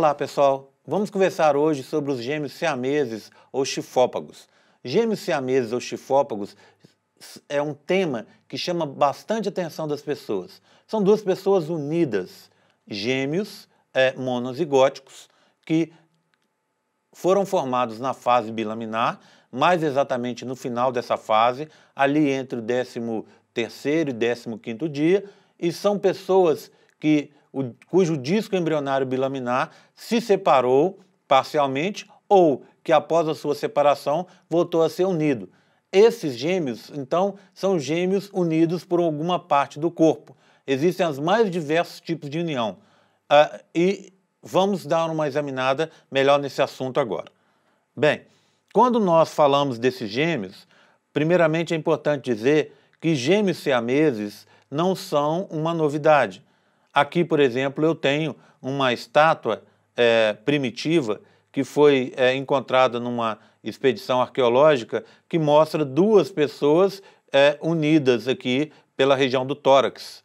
Olá, pessoal! Vamos conversar hoje sobre os gêmeos siameses ou chifópagos. Gêmeos siameses ou chifópagos é um tema que chama bastante atenção das pessoas. São duas pessoas unidas, gêmeos é, monozigóticos, que foram formados na fase bilaminar, mais exatamente no final dessa fase, ali entre o 13 terceiro e 15 quinto dia, e são pessoas que, o, cujo disco embrionário bilaminar se separou parcialmente ou que após a sua separação voltou a ser unido. Esses gêmeos, então, são gêmeos unidos por alguma parte do corpo. Existem os mais diversos tipos de união. Uh, e vamos dar uma examinada melhor nesse assunto agora. Bem, quando nós falamos desses gêmeos, primeiramente é importante dizer que gêmeos siameses não são uma novidade. Aqui, por exemplo, eu tenho uma estátua é, primitiva que foi é, encontrada numa expedição arqueológica que mostra duas pessoas é, unidas aqui pela região do tórax.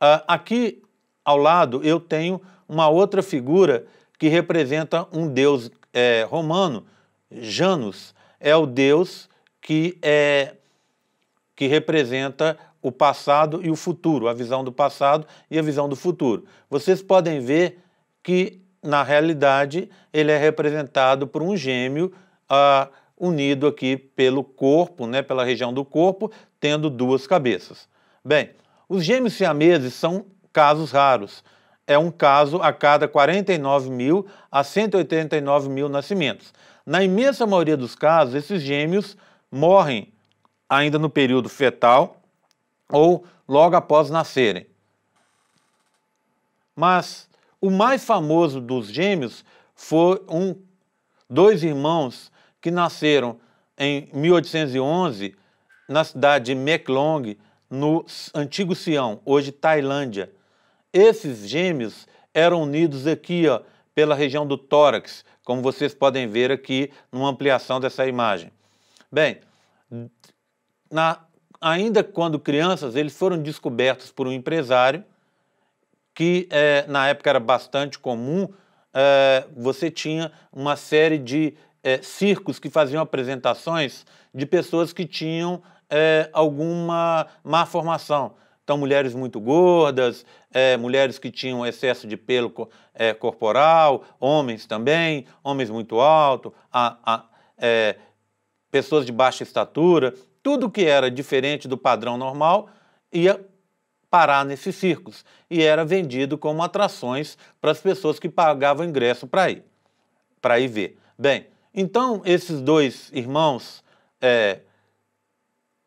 Ah, aqui ao lado eu tenho uma outra figura que representa um deus é, romano, Janus. É o deus que é que representa o passado e o futuro, a visão do passado e a visão do futuro. Vocês podem ver que, na realidade, ele é representado por um gêmeo ah, unido aqui pelo corpo, né, pela região do corpo, tendo duas cabeças. Bem, os gêmeos siameses são casos raros. É um caso a cada 49 mil a 189 mil nascimentos. Na imensa maioria dos casos, esses gêmeos morrem ainda no período fetal ou logo após nascerem. Mas o mais famoso dos gêmeos foi um dois irmãos que nasceram em 1811 na cidade de Meklong, no antigo Sião, hoje Tailândia. Esses gêmeos eram unidos aqui ó, pela região do tórax, como vocês podem ver aqui numa ampliação dessa imagem. Bem, na, ainda quando crianças, eles foram descobertos por um empresário, que é, na época era bastante comum. É, você tinha uma série de é, circos que faziam apresentações de pessoas que tinham é, alguma má formação. Então, mulheres muito gordas, é, mulheres que tinham excesso de pelo é, corporal, homens também, homens muito altos, é, pessoas de baixa estatura. Tudo que era diferente do padrão normal ia parar nesses circos e era vendido como atrações para as pessoas que pagavam ingresso para ir, para ir ver. Bem, então esses dois irmãos é,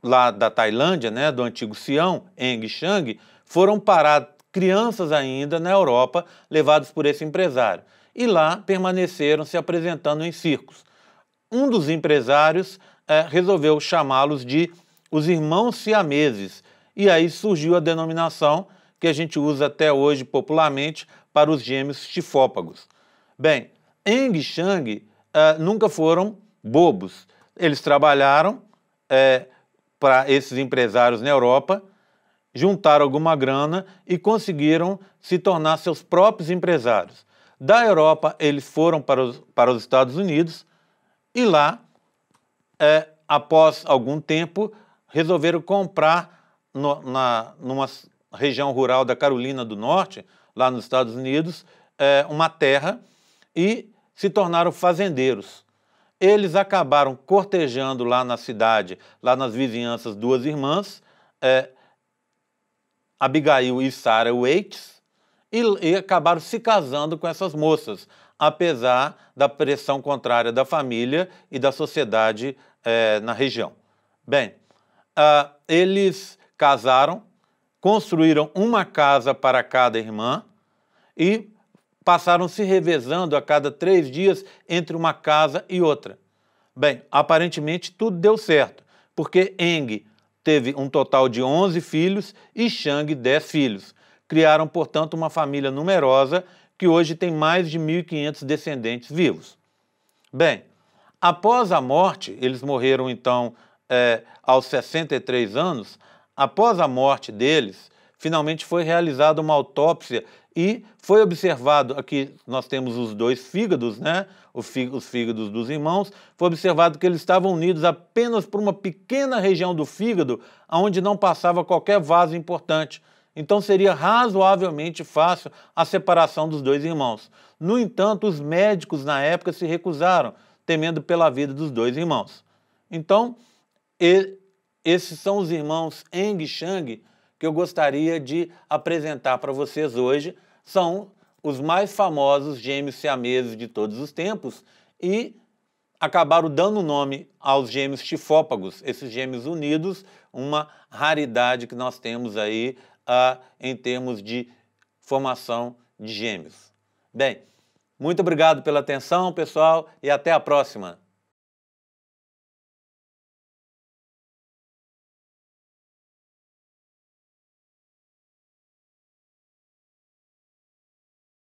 lá da Tailândia, né, do antigo Sião, Eng Chang, foram parar crianças ainda na Europa, levados por esse empresário. E lá permaneceram se apresentando em circos. Um dos empresários é, resolveu chamá-los de os irmãos siameses. E aí surgiu a denominação que a gente usa até hoje popularmente para os gêmeos chifópagos. Bem, Eng e Chang é, nunca foram bobos. Eles trabalharam é, para esses empresários na Europa, juntaram alguma grana e conseguiram se tornar seus próprios empresários. Da Europa, eles foram para os, para os Estados Unidos e lá é, após algum tempo, resolveram comprar no, na, numa região rural da Carolina do Norte, lá nos Estados Unidos, é, uma terra e se tornaram fazendeiros. Eles acabaram cortejando lá na cidade, lá nas vizinhanças, duas irmãs, é, Abigail e Sarah Waits, e, e acabaram se casando com essas moças apesar da pressão contrária da família e da sociedade é, na região. Bem, uh, eles casaram, construíram uma casa para cada irmã e passaram se revezando a cada três dias entre uma casa e outra. Bem, aparentemente tudo deu certo, porque Eng teve um total de 11 filhos e Shang 10 filhos. Criaram, portanto, uma família numerosa que hoje tem mais de 1.500 descendentes vivos. Bem, após a morte, eles morreram então é, aos 63 anos, após a morte deles, finalmente foi realizada uma autópsia e foi observado, aqui nós temos os dois fígados, né? Os fígados dos irmãos, foi observado que eles estavam unidos apenas por uma pequena região do fígado, onde não passava qualquer vaso importante. Então seria razoavelmente fácil a separação dos dois irmãos. No entanto, os médicos na época se recusaram, temendo pela vida dos dois irmãos. Então, esses são os irmãos Eng e Chang que eu gostaria de apresentar para vocês hoje. São os mais famosos gêmeos siameses de todos os tempos e acabaram dando nome aos gêmeos tifópagos, esses gêmeos unidos, uma raridade que nós temos aí a em termos de formação de gêmeos. Bem, muito obrigado pela atenção, pessoal, e até a próxima!